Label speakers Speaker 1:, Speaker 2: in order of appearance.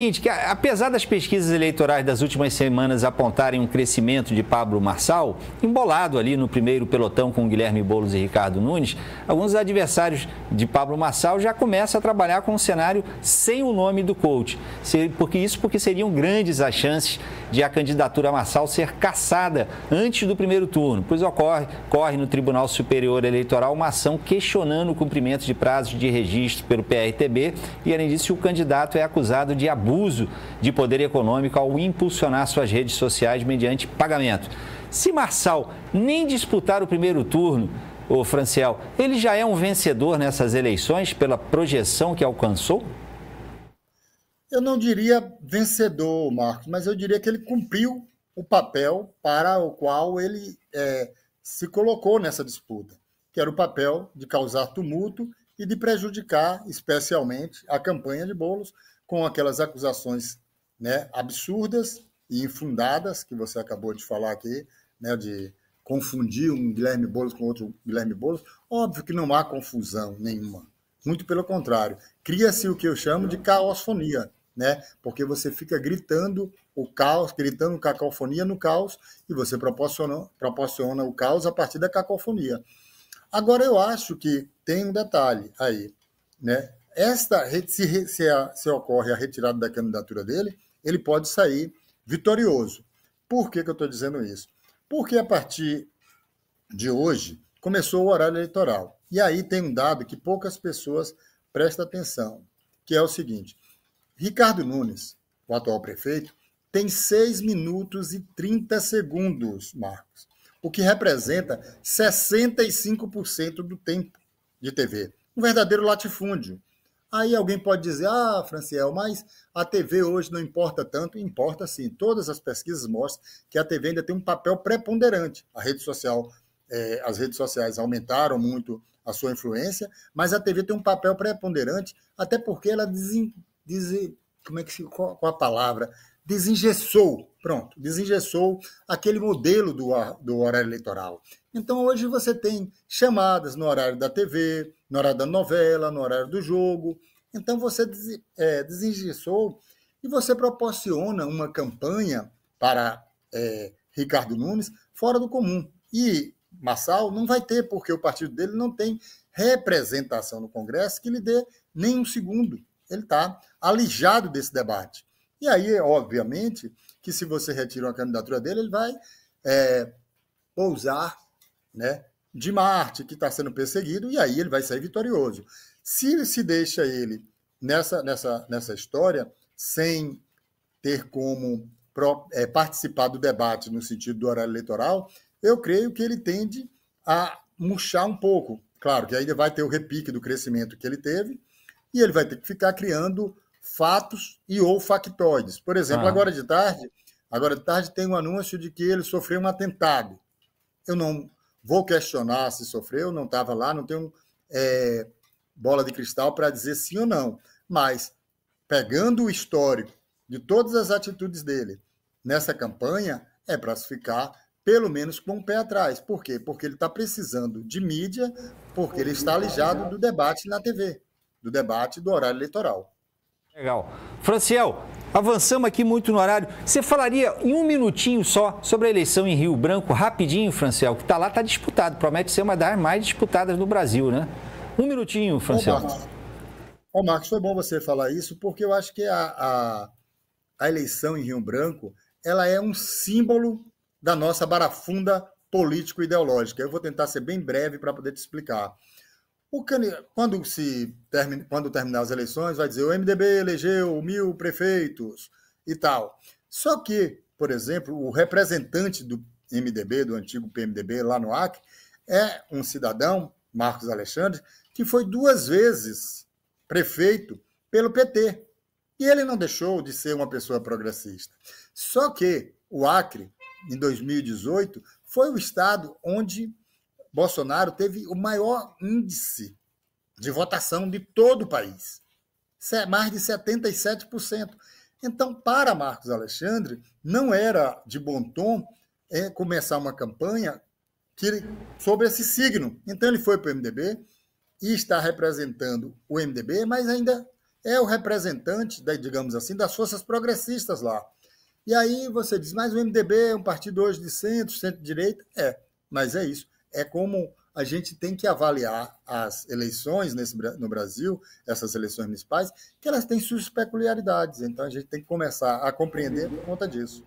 Speaker 1: seguinte, que apesar das pesquisas eleitorais das últimas semanas apontarem um crescimento de Pablo Marçal, embolado ali no primeiro pelotão com Guilherme Boulos e Ricardo Nunes, alguns adversários de Pablo Marçal já começam a trabalhar com um cenário sem o nome do coach, porque isso porque seriam grandes as chances de a candidatura Marçal ser caçada antes do primeiro turno, pois ocorre corre no Tribunal Superior Eleitoral uma ação questionando o cumprimento de prazos de registro pelo PRTB e além disso o candidato é acusado de abuso abuso de poder econômico ao impulsionar suas redes sociais mediante pagamento. Se Marçal nem disputar o primeiro turno, o Franciel, ele já é um vencedor nessas eleições pela projeção que alcançou?
Speaker 2: Eu não diria vencedor, Marcos, mas eu diria que ele cumpriu o papel para o qual ele é, se colocou nessa disputa, que era o papel de causar tumulto e de prejudicar especialmente a campanha de Bolos, com aquelas acusações né, absurdas e infundadas que você acabou de falar aqui, né, de confundir um Guilherme Boulos com outro Guilherme Boulos. Óbvio que não há confusão nenhuma. Muito pelo contrário, cria-se o que eu chamo de caosfonia, né? Porque você fica gritando o caos, gritando cacofonia no caos e você proporciona, proporciona o caos a partir da cacofonia. Agora eu acho que tem um detalhe aí, né? esta se, se, a, se ocorre a retirada da candidatura dele, ele pode sair vitorioso. Por que, que eu estou dizendo isso? Porque a partir de hoje começou o horário eleitoral. E aí tem um dado que poucas pessoas prestam atenção, que é o seguinte: Ricardo Nunes, o atual prefeito, tem 6 minutos e 30 segundos, Marcos, o que representa 65% do tempo de TV. Um verdadeiro latifúndio. Aí alguém pode dizer, ah, Franciel, mas a TV hoje não importa tanto. Importa sim. Todas as pesquisas mostram que a TV ainda tem um papel preponderante. A rede social, é, as redes sociais aumentaram muito a sua influência, mas a TV tem um papel preponderante, até porque ela diz, diz como é que se, qual a palavra? desengessou, pronto, desengessou aquele modelo do, do horário eleitoral. Então hoje você tem chamadas no horário da TV, no horário da novela, no horário do jogo. Então você des, é, desengessou e você proporciona uma campanha para é, Ricardo Nunes fora do comum. E Massal não vai ter, porque o partido dele não tem representação no Congresso que lhe dê nem um segundo. Ele está alijado desse debate. E aí, obviamente, que se você retira a candidatura dele, ele vai é, pousar né, de Marte, que está sendo perseguido, e aí ele vai sair vitorioso. Se se deixa ele nessa, nessa, nessa história, sem ter como é, participar do debate no sentido do horário eleitoral, eu creio que ele tende a murchar um pouco. Claro que aí ele vai ter o repique do crescimento que ele teve, e ele vai ter que ficar criando fatos e ou factoides. Por exemplo, ah. agora de tarde, agora de tarde tem um anúncio de que ele sofreu um atentado. Eu não vou questionar se sofreu, não estava lá, não tenho é, bola de cristal para dizer sim ou não. Mas pegando o histórico de todas as atitudes dele nessa campanha, é para se ficar pelo menos com um pé atrás. Por quê? Porque ele está precisando de mídia, porque ele está alijado do debate na TV, do debate do horário eleitoral.
Speaker 1: Legal. Franciel, avançamos aqui muito no horário. Você falaria em um minutinho só sobre a eleição em Rio Branco, rapidinho, Franciel, que está lá, está disputado. Promete ser uma das mais disputadas no Brasil, né? Um minutinho, Franciel. Ô Marcos.
Speaker 2: Ô, Marcos, foi bom você falar isso, porque eu acho que a, a, a eleição em Rio Branco ela é um símbolo da nossa barafunda político-ideológica. Eu vou tentar ser bem breve para poder te explicar. O Cane... quando, se termina... quando terminar as eleições, vai dizer o MDB elegeu mil prefeitos e tal. Só que, por exemplo, o representante do MDB, do antigo PMDB lá no Acre, é um cidadão, Marcos Alexandre, que foi duas vezes prefeito pelo PT. E ele não deixou de ser uma pessoa progressista. Só que o Acre, em 2018, foi o estado onde Bolsonaro teve o maior índice de votação de todo o país. É mais de 77%. Então, para Marcos Alexandre, não era de bom tom é, começar uma campanha que, sobre esse signo. Então, ele foi para o MDB e está representando o MDB, mas ainda é o representante, da, digamos assim, das forças progressistas lá. E aí você diz, mas o MDB é um partido hoje de centro, centro-direita? É, mas é isso é como a gente tem que avaliar as eleições nesse, no Brasil, essas eleições municipais, que elas têm suas peculiaridades. Então a gente tem que começar a compreender por conta disso.